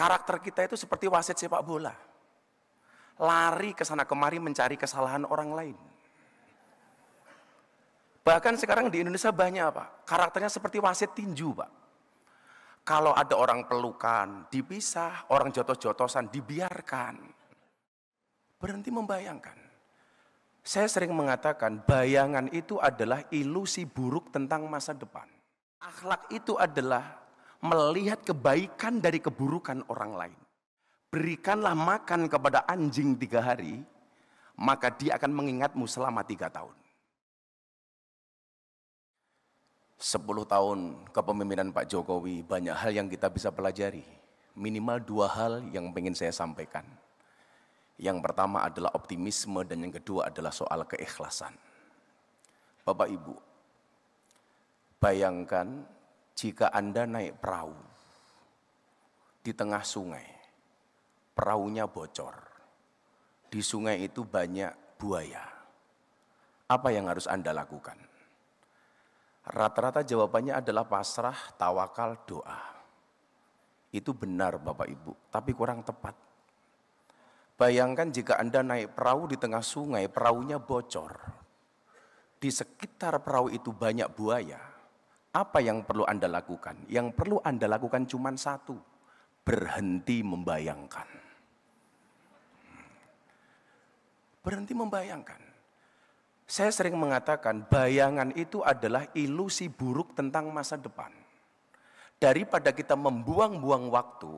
Karakter kita itu seperti wasit sepak bola. Lari ke sana kemari mencari kesalahan orang lain. Bahkan sekarang di Indonesia banyak apa? karakternya seperti wasit tinju Pak. Kalau ada orang pelukan, dipisah, orang jotos-jotosan, dibiarkan. Berhenti membayangkan. Saya sering mengatakan bayangan itu adalah ilusi buruk tentang masa depan. Akhlak itu adalah melihat kebaikan dari keburukan orang lain. Berikanlah makan kepada anjing tiga hari, maka dia akan mengingatmu selama tiga tahun. Sepuluh tahun kepemimpinan Pak Jokowi, banyak hal yang kita bisa pelajari. Minimal dua hal yang ingin saya sampaikan. Yang pertama adalah optimisme dan yang kedua adalah soal keikhlasan. Bapak Ibu, bayangkan jika Anda naik perahu di tengah sungai, perahunya bocor. Di sungai itu banyak buaya. Apa yang harus Anda lakukan? Rata-rata jawabannya adalah pasrah, tawakal, doa. Itu benar Bapak Ibu, tapi kurang tepat. Bayangkan jika Anda naik perahu di tengah sungai, perahunya bocor. Di sekitar perahu itu banyak buaya apa yang perlu Anda lakukan? Yang perlu Anda lakukan cuma satu. Berhenti membayangkan. Berhenti membayangkan. Saya sering mengatakan bayangan itu adalah ilusi buruk tentang masa depan. Daripada kita membuang-buang waktu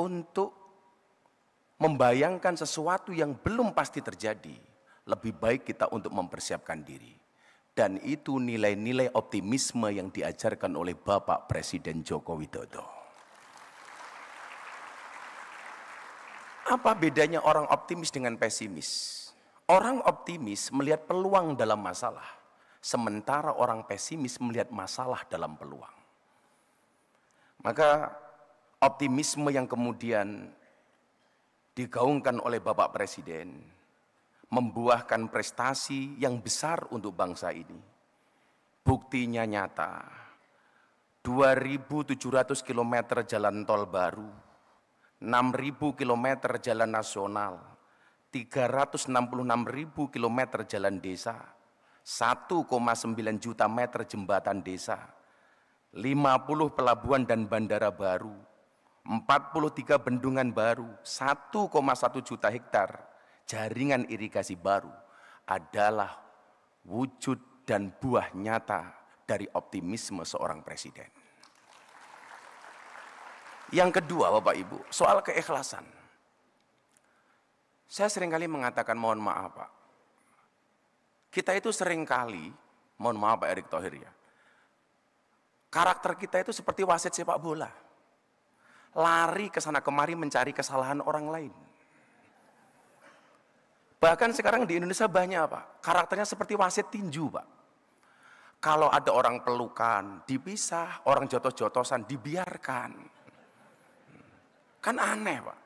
untuk membayangkan sesuatu yang belum pasti terjadi, lebih baik kita untuk mempersiapkan diri. Dan itu nilai-nilai optimisme yang diajarkan oleh Bapak Presiden Joko Widodo. Apa bedanya orang optimis dengan pesimis? Orang optimis melihat peluang dalam masalah, sementara orang pesimis melihat masalah dalam peluang. Maka optimisme yang kemudian digaungkan oleh Bapak Presiden membuahkan prestasi yang besar untuk bangsa ini. Buktinya nyata, 2.700 km jalan tol baru, 6.000 km jalan nasional, 366.000 km jalan desa, 1,9 juta meter jembatan desa, 50 pelabuhan dan bandara baru, 43 bendungan baru, 1,1 juta hektar jaringan irigasi baru adalah wujud dan buah nyata dari optimisme seorang presiden. Yang kedua Bapak Ibu, soal keikhlasan. Saya seringkali mengatakan mohon maaf Pak. Kita itu seringkali, mohon maaf Pak Erick Thohir ya, karakter kita itu seperti wasit sepak bola. Lari ke sana kemari mencari kesalahan orang lain. Bahkan sekarang di Indonesia banyak apa? karakternya seperti wasit tinju Pak. Kalau ada orang pelukan, dipisah, orang jotos-jotosan, dibiarkan. Kan aneh Pak.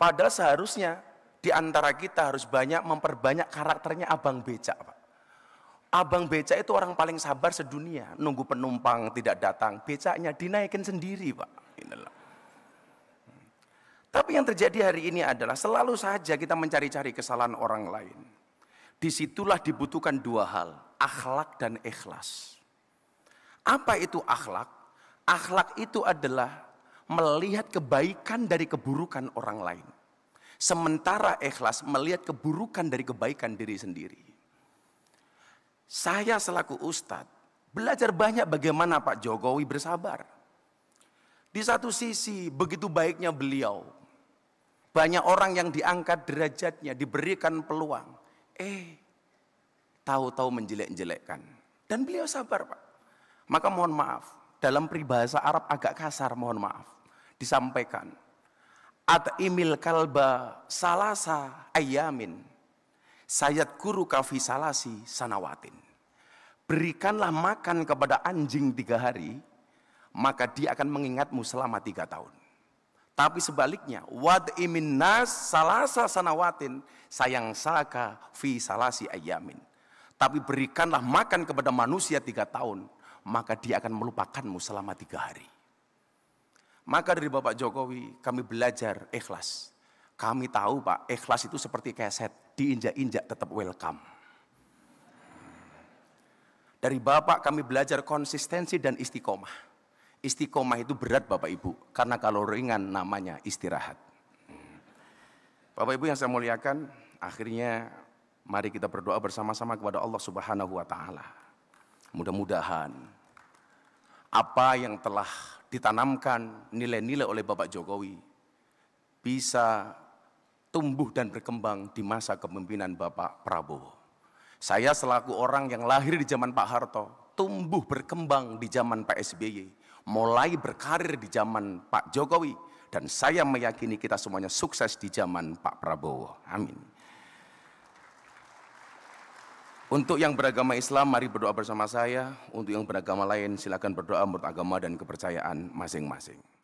Padahal seharusnya di antara kita harus banyak memperbanyak karakternya abang becak Pak. Abang becak itu orang paling sabar sedunia. Nunggu penumpang tidak datang, becaknya dinaikin sendiri, Pak. Inilah. Tapi yang terjadi hari ini adalah selalu saja kita mencari-cari kesalahan orang lain. Disitulah dibutuhkan dua hal, akhlak dan ikhlas. Apa itu akhlak? Akhlak itu adalah melihat kebaikan dari keburukan orang lain. Sementara ikhlas melihat keburukan dari kebaikan diri sendiri. Saya selaku ustadz, belajar banyak bagaimana Pak Jokowi bersabar. Di satu sisi begitu baiknya beliau banyak orang yang diangkat derajatnya, diberikan peluang. Eh, tahu-tahu menjelek-jelekkan. Dan beliau sabar, Pak. Maka mohon maaf, dalam peribahasa Arab agak kasar, mohon maaf. Disampaikan. At imil kalba salasa ayamin. Sayat guru kafi salasi sanawatin. Berikanlah makan kepada anjing tiga hari, maka dia akan mengingatmu selama tiga tahun. Tapi sebaliknya, wad imin nas salasa sanawatin sayang saka fi salasi ayamin. Tapi berikanlah makan kepada manusia tiga tahun, maka dia akan melupakanmu selama tiga hari. Maka dari Bapak Jokowi kami belajar ikhlas. Kami tahu Pak, ikhlas itu seperti keset, diinjak-injak tetap welcome. Dari Bapak kami belajar konsistensi dan istiqomah Istiqomah itu berat Bapak Ibu, karena kalau ringan namanya istirahat. Bapak Ibu yang saya muliakan, akhirnya mari kita berdoa bersama-sama kepada Allah Subhanahu wa taala. Mudah-mudahan apa yang telah ditanamkan nilai-nilai oleh Bapak Jokowi bisa tumbuh dan berkembang di masa kepemimpinan Bapak Prabowo. Saya selaku orang yang lahir di zaman Pak Harto, tumbuh berkembang di zaman Pak SBY, mulai berkarir di zaman Pak Jokowi, dan saya meyakini kita semuanya sukses di zaman Pak Prabowo. Amin. Untuk yang beragama Islam, mari berdoa bersama saya. Untuk yang beragama lain, silakan berdoa menurut agama dan kepercayaan masing-masing.